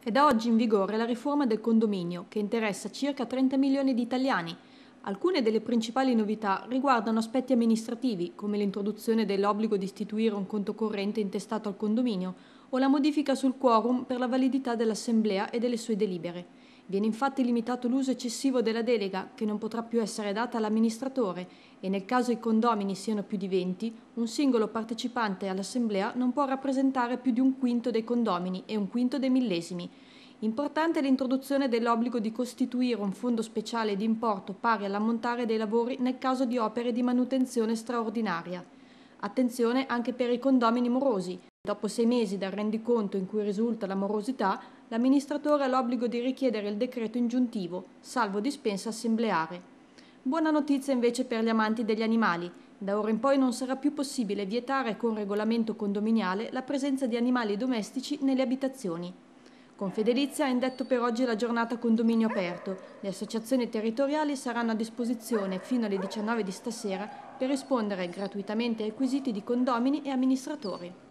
È da oggi in vigore la riforma del condominio, che interessa circa 30 milioni di italiani. Alcune delle principali novità riguardano aspetti amministrativi, come l'introduzione dell'obbligo di istituire un conto corrente intestato al condominio o la modifica sul quorum per la validità dell'assemblea e delle sue delibere. Viene infatti limitato l'uso eccessivo della delega, che non potrà più essere data all'amministratore, e nel caso i condomini siano più di 20, un singolo partecipante all'assemblea non può rappresentare più di un quinto dei condomini e un quinto dei millesimi. Importante l'introduzione dell'obbligo di costituire un fondo speciale di importo pari all'ammontare dei lavori nel caso di opere di manutenzione straordinaria. Attenzione anche per i condomini morosi, Dopo sei mesi dal rendiconto in cui risulta la morosità, l'amministratore ha l'obbligo di richiedere il decreto ingiuntivo, salvo dispensa assembleare. Buona notizia invece per gli amanti degli animali. Da ora in poi non sarà più possibile vietare con regolamento condominiale la presenza di animali domestici nelle abitazioni. Confedilizia ha indetto per oggi la giornata condominio aperto. Le associazioni territoriali saranno a disposizione fino alle 19 di stasera per rispondere gratuitamente ai quesiti di condomini e amministratori.